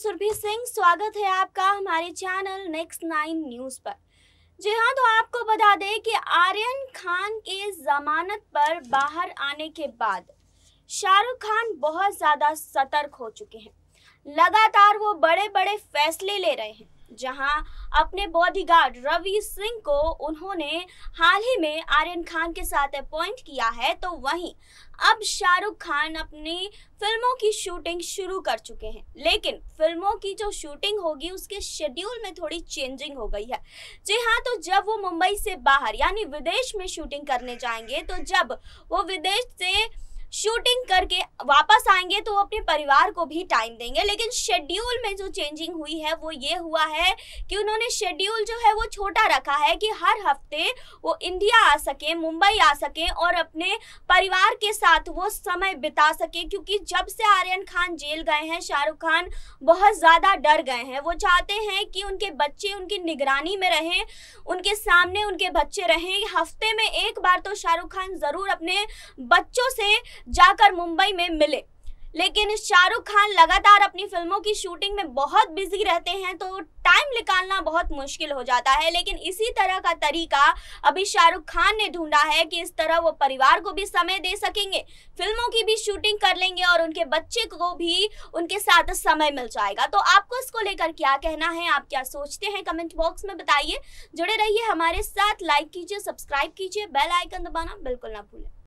सुरभि सिंह स्वागत है आपका हमारे चैनल नेक्स्ट नाइन न्यूज पर जी हाँ तो आपको बता दें कि आर्यन खान के जमानत पर बाहर आने के बाद शाहरुख खान बहुत ज्यादा सतर्क हो चुके हैं लगातार वो बड़े बड़े फैसले ले रहे हैं जहां अपने बॉडीगार्ड रवि सिंह को उन्होंने हाल ही में आर्यन खान के साथ अपॉइंट किया है तो वहीं अब शाहरुख खान अपनी फिल्मों की शूटिंग शुरू कर चुके हैं लेकिन फिल्मों की जो शूटिंग होगी उसके शेड्यूल में थोड़ी चेंजिंग हो गई है जी हाँ तो जब वो मुंबई से बाहर यानी विदेश में शूटिंग करने जाएंगे तो जब वो विदेश से शूटिंग करके वापस आएंगे तो वो अपने परिवार को भी टाइम देंगे लेकिन शेड्यूल में जो चेंजिंग हुई है वो ये हुआ है कि उन्होंने शेड्यूल जो है वो छोटा रखा है कि हर हफ्ते वो इंडिया आ सकें मुंबई आ सकें और अपने परिवार के साथ वो समय बिता सकें क्योंकि जब से आर्यन खान जेल गए हैं शाहरुख खान बहुत ज़्यादा डर गए हैं वो चाहते हैं कि उनके बच्चे उनकी निगरानी में रहें उनके सामने उनके बच्चे रहें हफ्ते में एक बार तो शाहरुख खान ज़रूर अपने बच्चों से जाकर मुंबई में मिले लेकिन शाहरुख खान लगातार अपनी फिल्मों की शूटिंग में बहुत बिजी रहते हैं तो टाइम निकालना बहुत मुश्किल हो जाता है लेकिन इसी तरह का तरीका अभी शाहरुख खान ने ढूंढा है कि इस तरह वो परिवार को भी समय दे सकेंगे फिल्मों की भी शूटिंग कर लेंगे और उनके बच्चे को भी उनके साथ समय मिल जाएगा तो आपको इसको लेकर क्या कहना है आप क्या सोचते हैं कमेंट बॉक्स में बताइए जुड़े रहिए हमारे साथ लाइक कीजिए सब्सक्राइब कीजिए बेल आइकन दबाना बिल्कुल ना भूलें